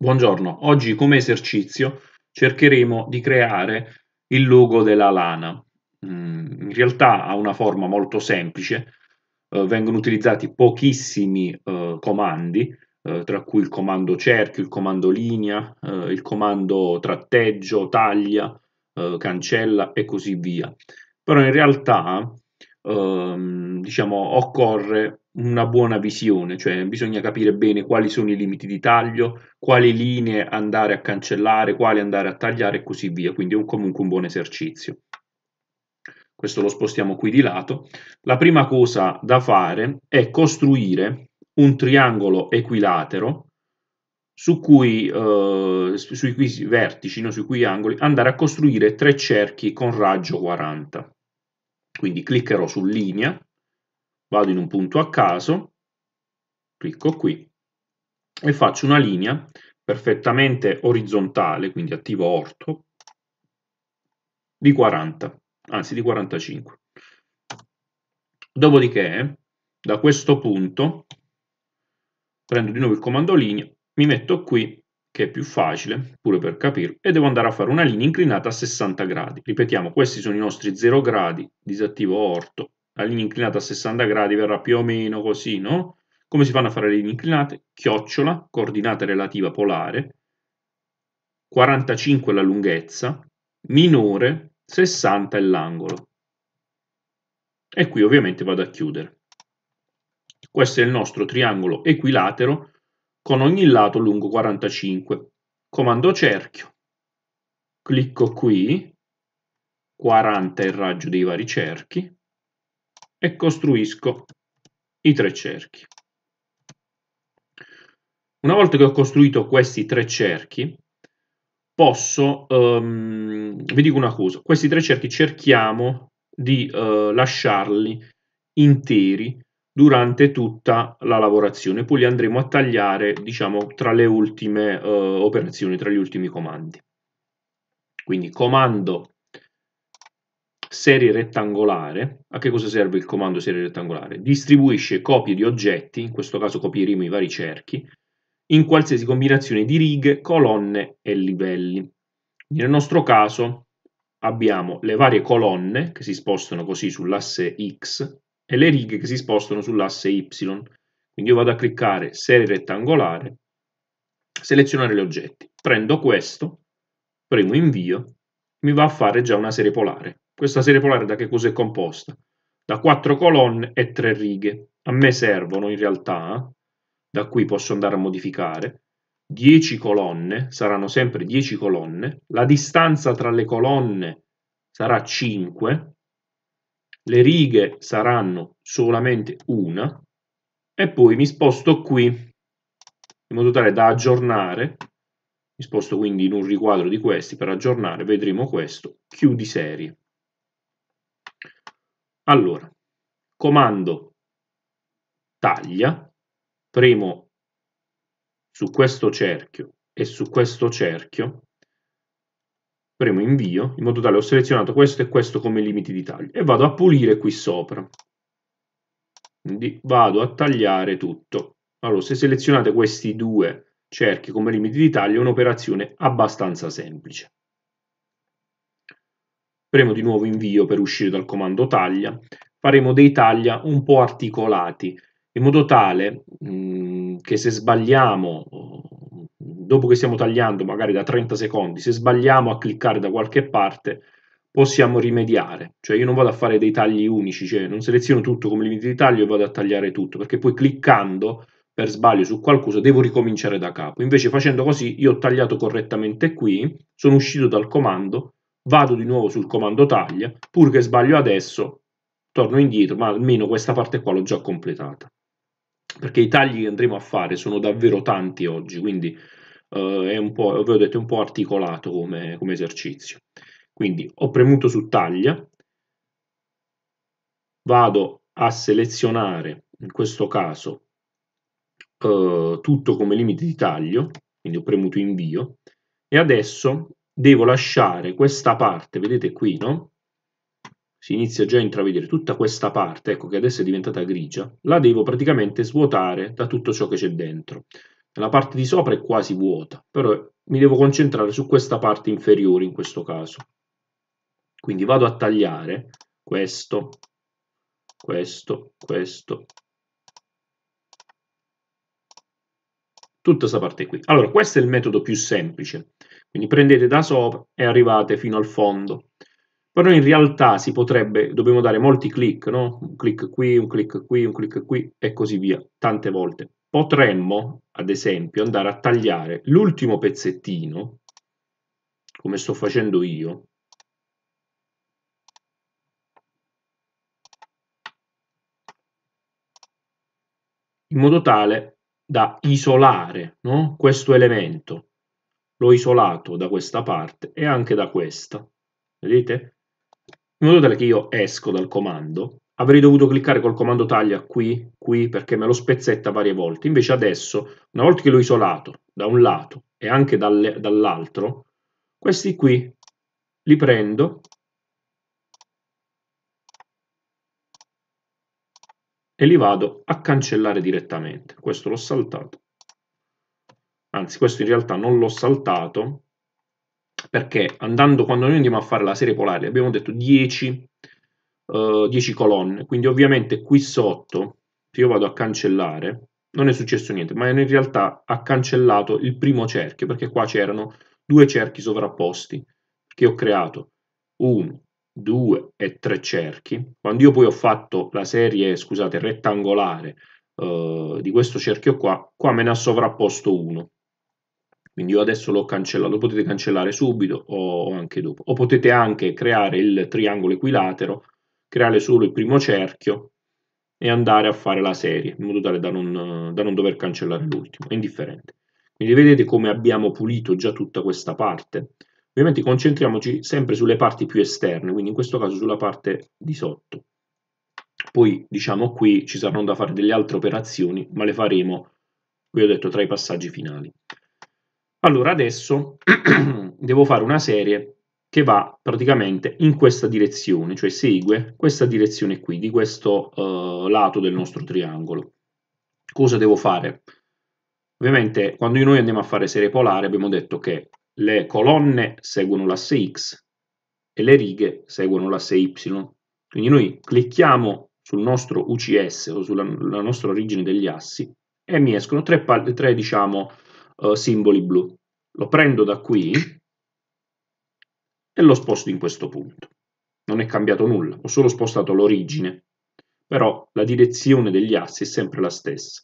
Buongiorno, oggi come esercizio cercheremo di creare il logo della lana. Mm, in realtà ha una forma molto semplice, eh, vengono utilizzati pochissimi eh, comandi, eh, tra cui il comando cerchio, il comando linea, il comando tratteggio, taglia, cancella e così via. Però in realtà ehm, diciamo, occorre una buona visione, cioè bisogna capire bene quali sono i limiti di taglio, quali linee andare a cancellare, quali andare a tagliare e così via, quindi è un, comunque un buon esercizio. Questo lo spostiamo qui di lato. La prima cosa da fare è costruire un triangolo equilatero su cui, eh, sui cui vertici, no, sui cui angoli, andare a costruire tre cerchi con raggio 40. Quindi cliccherò su linea, vado in un punto a caso, clicco qui e faccio una linea perfettamente orizzontale, quindi attivo orto, di 40, anzi di 45. Dopodiché, da questo punto, prendo di nuovo il comando linea, mi metto qui, che è più facile, pure per capirlo, e devo andare a fare una linea inclinata a 60 gradi. Ripetiamo, questi sono i nostri 0 gradi, disattivo orto, la linea inclinata a 60 gradi verrà più o meno così, no? Come si fanno a fare le linee inclinate? Chiocciola, coordinata relativa polare, 45 la lunghezza, minore, 60 è l'angolo. E qui ovviamente vado a chiudere. Questo è il nostro triangolo equilatero con ogni lato lungo 45. Comando cerchio, clicco qui, 40 è il raggio dei vari cerchi, e costruisco i tre cerchi. Una volta che ho costruito questi tre cerchi, posso, um, vi dico una cosa, questi tre cerchi cerchiamo di uh, lasciarli interi durante tutta la lavorazione, poi li andremo a tagliare, diciamo, tra le ultime uh, operazioni, tra gli ultimi comandi. Quindi comando serie rettangolare, a che cosa serve il comando serie rettangolare? Distribuisce copie di oggetti, in questo caso copieremo i vari cerchi, in qualsiasi combinazione di righe, colonne e livelli. Nel nostro caso abbiamo le varie colonne che si spostano così sull'asse X e le righe che si spostano sull'asse Y. Quindi io vado a cliccare serie rettangolare, selezionare gli oggetti. Prendo questo, premo invio, mi va a fare già una serie polare. Questa serie polare da che cosa è composta? Da quattro colonne e tre righe. A me servono in realtà, da qui posso andare a modificare, 10 colonne, saranno sempre 10 colonne, la distanza tra le colonne sarà 5, le righe saranno solamente una, e poi mi sposto qui, in modo tale da aggiornare, mi sposto quindi in un riquadro di questi per aggiornare, vedremo questo, chiudi serie. Allora, comando taglia, premo su questo cerchio e su questo cerchio, premo invio, in modo tale ho selezionato questo e questo come limiti di taglio, e vado a pulire qui sopra. Quindi vado a tagliare tutto. Allora, se selezionate questi due cerchi come limiti di taglio è un'operazione abbastanza semplice. Premo di nuovo invio per uscire dal comando taglia, faremo dei taglia un po' articolati, in modo tale mh, mm, che se sbagliamo, dopo che stiamo tagliando magari da 30 secondi, se sbagliamo a cliccare da qualche parte, possiamo rimediare. Cioè io non vado a fare dei tagli unici, cioè non seleziono tutto come limite di taglio e vado a tagliare tutto, perché poi cliccando per sbaglio su qualcosa devo ricominciare da capo. Invece facendo così io ho tagliato correttamente qui, sono uscito dal comando vado di nuovo sul comando taglia, pur che sbaglio adesso, torno indietro, ma almeno questa parte qua l'ho già completata. Perché i tagli che andremo a fare sono davvero tanti oggi, quindi eh, è un po', ve l'ho detto, un po' articolato come, come esercizio. Quindi ho premuto su taglia, vado a selezionare, in questo caso, eh, tutto come limite di taglio, quindi ho premuto invio, e adesso devo lasciare questa parte, vedete qui, no? Si inizia già a intravedere tutta questa parte, ecco che adesso è diventata grigia, la devo praticamente svuotare da tutto ciò che c'è dentro. La parte di sopra è quasi vuota, però mi devo concentrare su questa parte inferiore in questo caso. Quindi vado a tagliare questo, questo, questo, tutta questa parte qui. Allora, questo è il metodo più semplice. Quindi prendete da sopra e arrivate fino al fondo. Però in realtà si potrebbe, dobbiamo dare molti clic, no? Un clic qui, un clic qui, un clic qui e così via, tante volte. Potremmo, ad esempio, andare a tagliare l'ultimo pezzettino, come sto facendo io, in modo tale da isolare no? questo elemento l'ho isolato da questa parte e anche da questa. Vedete? In modo tale che io esco dal comando, avrei dovuto cliccare col comando taglia qui, qui, perché me lo spezzetta varie volte. Invece adesso, una volta che l'ho isolato da un lato e anche dall'altro, questi qui li prendo e li vado a cancellare direttamente. Questo l'ho saltato anzi questo in realtà non l'ho saltato, perché andando, quando noi andiamo a fare la serie polare abbiamo detto 10, eh, 10 colonne, quindi ovviamente qui sotto, se io vado a cancellare, non è successo niente, ma in realtà ha cancellato il primo cerchio, perché qua c'erano due cerchi sovrapposti, che ho creato 1, 2 e 3 cerchi. Quando io poi ho fatto la serie, scusate, rettangolare eh, di questo cerchio qua, qua me ne ha sovrapposto uno. Quindi io adesso l'ho cancellato, lo potete cancellare subito o, anche dopo. O potete anche creare il triangolo equilatero, creare solo il primo cerchio e andare a fare la serie, in modo tale da non, da non dover cancellare l'ultimo, è indifferente. Quindi vedete come abbiamo pulito già tutta questa parte. Ovviamente concentriamoci sempre sulle parti più esterne, quindi in questo caso sulla parte di sotto. Poi, diciamo, qui ci saranno da fare delle altre operazioni, ma le faremo, qui ho detto, tra i passaggi finali. Allora adesso devo fare una serie che va praticamente in questa direzione, cioè segue questa direzione qui, di questo eh, lato del nostro triangolo. Cosa devo fare? Ovviamente quando noi andiamo a fare serie polare abbiamo detto che le colonne seguono l'asse X e le righe seguono l'asse Y. Quindi noi clicchiamo sul nostro UCS o sulla nostra origine degli assi e mi escono tre, tre diciamo, eh, simboli blu. Lo prendo da qui e lo sposto in questo punto. Non è cambiato nulla, ho solo spostato l'origine, però la direzione degli assi è sempre la stessa.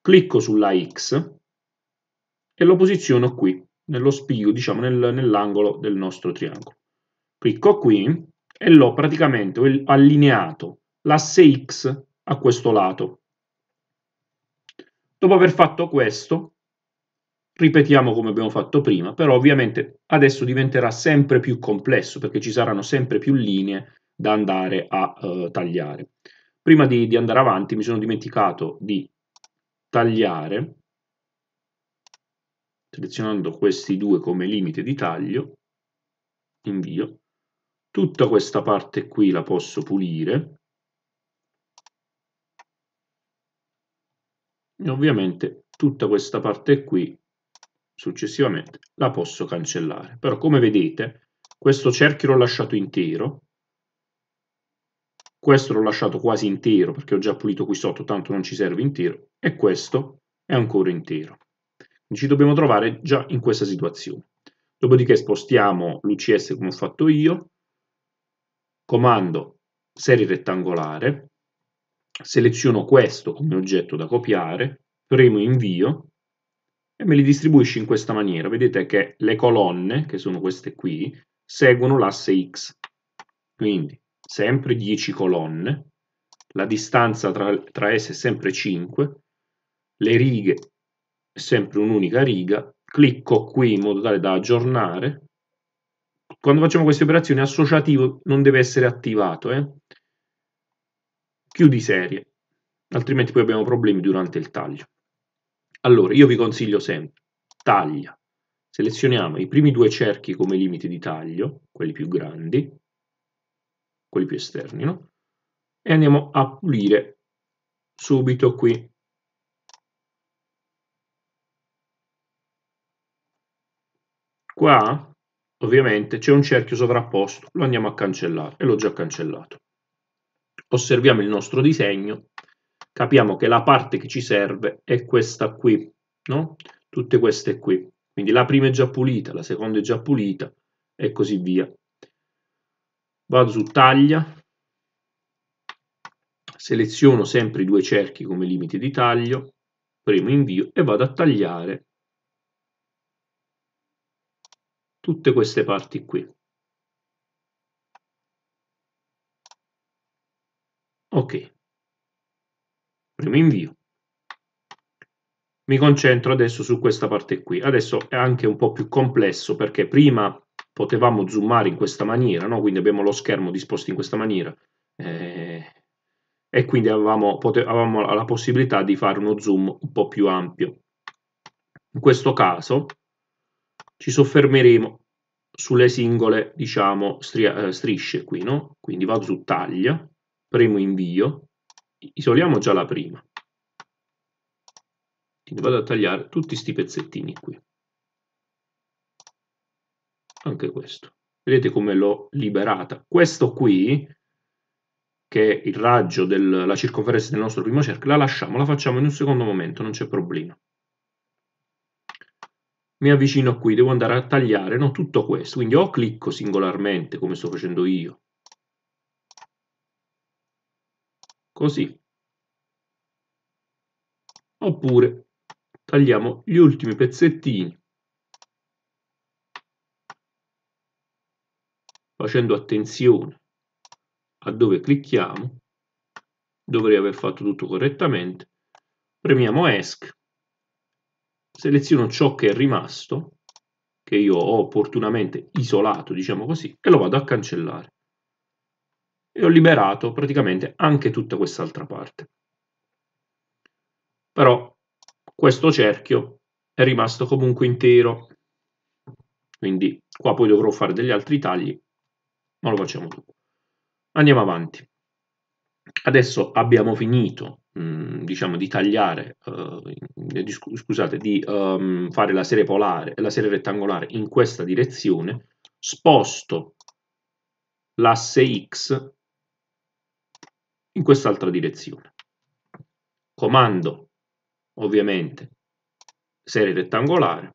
Clicco sulla X e lo posiziono qui, nello spigo, diciamo nel, nell'angolo del nostro triangolo. Clicco qui e l'ho praticamente allineato l'asse X a questo lato. Dopo aver fatto questo, Ripetiamo come abbiamo fatto prima, però ovviamente adesso diventerà sempre più complesso perché ci saranno sempre più linee da andare a eh, tagliare. Prima di, di andare avanti mi sono dimenticato di tagliare, selezionando questi due come limite di taglio, invio, tutta questa parte qui la posso pulire, e ovviamente tutta questa parte qui Successivamente la posso cancellare, però come vedete questo cerchio l'ho lasciato intero, questo l'ho lasciato quasi intero perché ho già pulito qui sotto, tanto non ci serve intero, e questo è ancora intero. ci dobbiamo trovare già in questa situazione. Dopodiché spostiamo l'UCS come ho fatto io, comando serie rettangolare, seleziono questo come oggetto da copiare, premo invio e me li distribuisci in questa maniera. Vedete che le colonne, che sono queste qui, seguono l'asse x. Quindi sempre 10 colonne, la distanza tra, tra esse è sempre 5, le righe è sempre un'unica riga, clicco qui in modo tale da aggiornare. Quando facciamo queste operazioni associativo non deve essere attivato. Eh? Chiudi serie, altrimenti poi abbiamo problemi durante il taglio. Allora, io vi consiglio sempre taglia. Selezioniamo i primi due cerchi come limite di taglio, quelli più grandi, quelli più esterni, no? E andiamo a pulire subito qui. Qua, ovviamente, c'è un cerchio sovrapposto, lo andiamo a cancellare e l'ho già cancellato. Osserviamo il nostro disegno capiamo che la parte che ci serve è questa qui, no? Tutte queste qui. Quindi la prima è già pulita, la seconda è già pulita e così via. Vado su taglia, seleziono sempre i due cerchi come limite di taglio, premo invio e vado a tagliare tutte queste parti qui. Ok, primo invio mi concentro adesso su questa parte qui adesso è anche un po' più complesso perché prima potevamo zoomare in questa maniera no? quindi abbiamo lo schermo disposto in questa maniera eh, e quindi avevamo, avevamo la possibilità di fare uno zoom un po' più ampio in questo caso ci soffermeremo sulle singole diciamo, eh, strisce qui, no? Quindi vado su taglia, premo invio, isoliamo già la prima quindi vado a tagliare tutti questi pezzettini qui anche questo vedete come l'ho liberata questo qui che è il raggio della circonferenza del nostro primo cerchio la lasciamo la facciamo in un secondo momento non c'è problema mi avvicino qui devo andare a tagliare no, tutto questo quindi o clicco singolarmente come sto facendo io così. Oppure tagliamo gli ultimi pezzettini facendo attenzione a dove clicchiamo dovrei aver fatto tutto correttamente premiamo ESC seleziono ciò che è rimasto che io ho opportunamente isolato diciamo così e lo vado a cancellare e ho liberato praticamente anche tutta quest'altra parte. Però questo cerchio è rimasto comunque intero, quindi qua poi dovrò fare degli altri tagli, ma lo facciamo dopo. Andiamo avanti. Adesso abbiamo finito, mm, diciamo, di tagliare, uh, eh, eh, di, scusate, di um, fare la serie polare e la serie rettangolare in questa direzione. Sposto l'asse X in quest'altra direzione. Comando, ovviamente, serie rettangolare,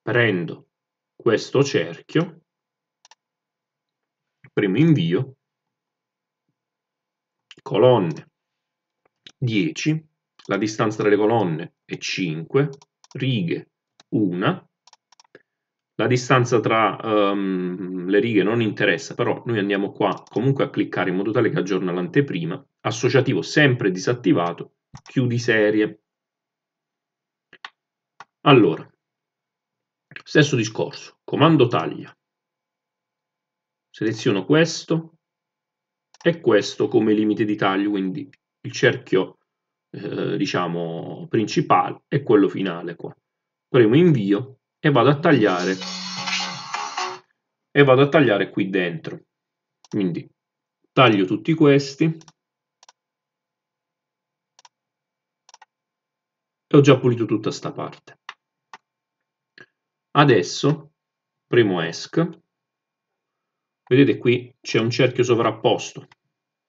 prendo questo cerchio, premo invio, colonne 10, la distanza tra le colonne è 5, righe 1, la distanza tra um, le righe non interessa, però noi andiamo qua comunque a cliccare in modo tale che aggiorna l'anteprima, associativo sempre disattivato, chiudi serie. Allora, stesso discorso, comando taglia. Seleziono questo e questo come limite di taglio, quindi il cerchio eh, diciamo principale e quello finale qua. Premo invio e vado a tagliare e vado a tagliare qui dentro quindi taglio tutti questi e ho già pulito tutta sta parte adesso primo ESC vedete qui c'è un cerchio sovrapposto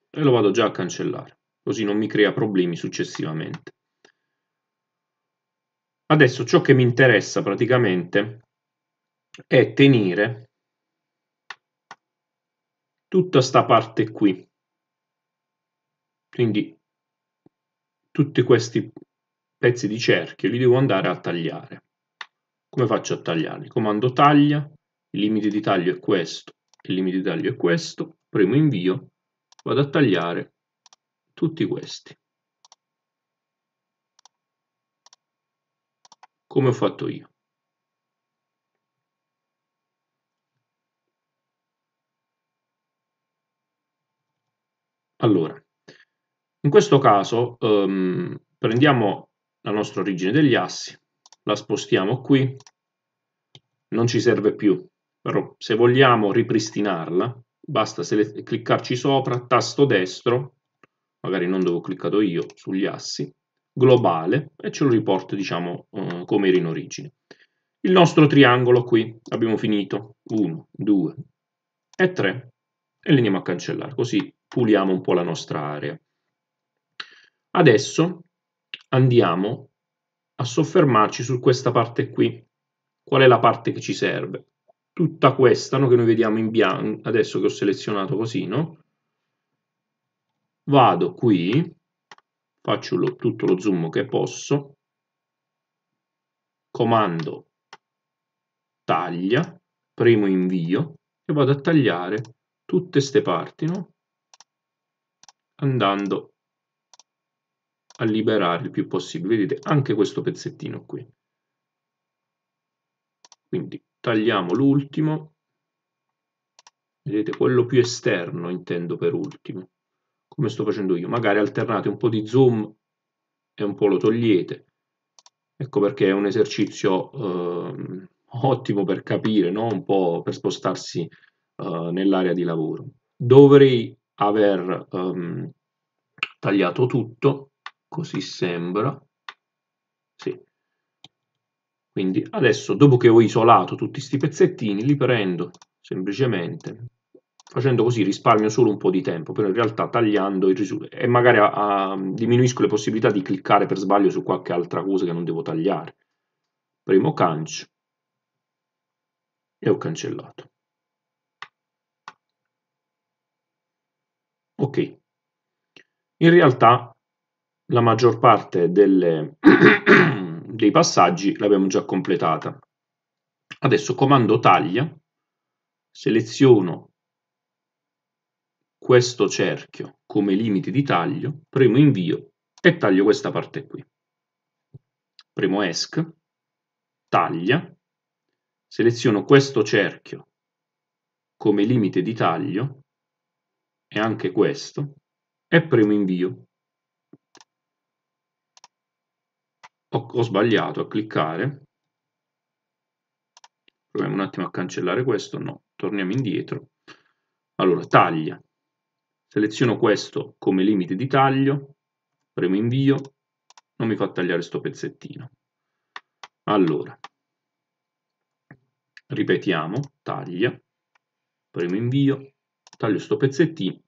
e lo vado già a cancellare così non mi crea problemi successivamente Adesso ciò che mi interessa praticamente è tenere tutta sta parte qui. Quindi tutti questi pezzi di cerchio li devo andare a tagliare. Come faccio a tagliarli? Comando taglia, il limite di taglio è questo, il limite di taglio è questo, premo invio, vado a tagliare tutti questi. come ho fatto io. Allora, in questo caso ehm, prendiamo la nostra origine degli assi, la spostiamo qui, non ci serve più, però se vogliamo ripristinarla basta cliccarci sopra, tasto destro, magari non dove ho cliccato io, sugli assi, globale e ce lo riporta diciamo eh, come era in origine. Il nostro triangolo qui abbiamo finito 1, 2 e 3 e li andiamo a cancellare così puliamo un po' la nostra area. Adesso andiamo a soffermarci su questa parte qui. Qual è la parte che ci serve? Tutta questa no, che noi vediamo in bianco, adesso che ho selezionato così, no? Vado qui, faccio lo, tutto lo zoom che posso, comando taglia, premo invio e vado a tagliare tutte queste parti, no? andando a liberare il più possibile, vedete anche questo pezzettino qui. Quindi tagliamo l'ultimo, vedete quello più esterno intendo per ultimo come sto facendo io, magari alternate un po' di zoom e un po' lo togliete. Ecco perché è un esercizio eh, ottimo per capire, no? un po' per spostarsi eh, nell'area di lavoro. Dovrei aver ehm, tagliato tutto, così sembra. Sì. Quindi adesso, dopo che ho isolato tutti questi pezzettini, li prendo semplicemente Facendo così risparmio solo un po' di tempo, però in realtà tagliando il e magari a, a, diminuisco le possibilità di cliccare per sbaglio su qualche altra cosa che non devo tagliare. Primo cancio e ho cancellato. Ok, in realtà la maggior parte delle, dei passaggi l'abbiamo già completata. Adesso comando taglia, seleziono questo cerchio come limite di taglio, premo invio e taglio questa parte qui. Premo ESC, taglia, seleziono questo cerchio come limite di taglio e anche questo e premo invio. Ho, ho sbagliato a cliccare. Proviamo un attimo a cancellare questo, no, torniamo indietro. Allora, taglia, seleziono questo come limite di taglio, premo invio, non mi fa tagliare sto pezzettino. Allora, ripetiamo, taglia, premo invio, taglio sto pezzettino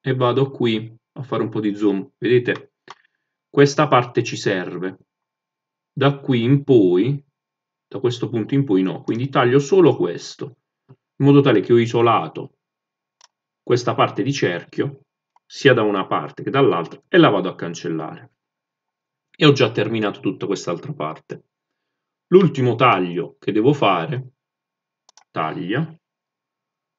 e vado qui a fare un po' di zoom. Vedete, questa parte ci serve. Da qui in poi, da questo punto in poi no, quindi taglio solo questo, in modo tale che ho isolato questa parte di cerchio sia da una parte che dall'altra e la vado a cancellare. E ho già terminato tutta quest'altra parte. L'ultimo taglio che devo fare, taglia,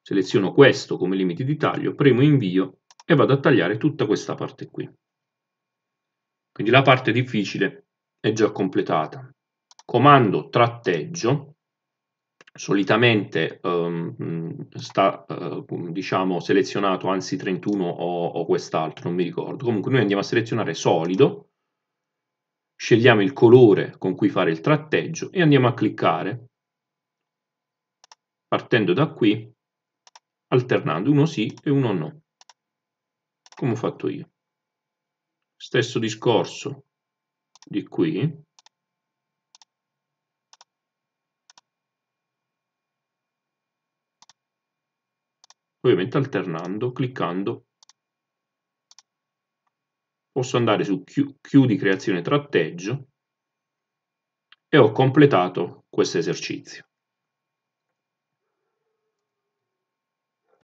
seleziono questo come limiti di taglio, premo invio e vado a tagliare tutta questa parte qui. Quindi la parte difficile è già completata. Comando tratteggio, solitamente um, sta uh, diciamo selezionato anzi 31 o, o quest'altro non mi ricordo comunque noi andiamo a selezionare solido scegliamo il colore con cui fare il tratteggio e andiamo a cliccare partendo da qui alternando uno sì e uno no come ho fatto io stesso discorso di qui ovviamente alternando, cliccando posso andare su chiudi creazione tratteggio e ho completato questo esercizio.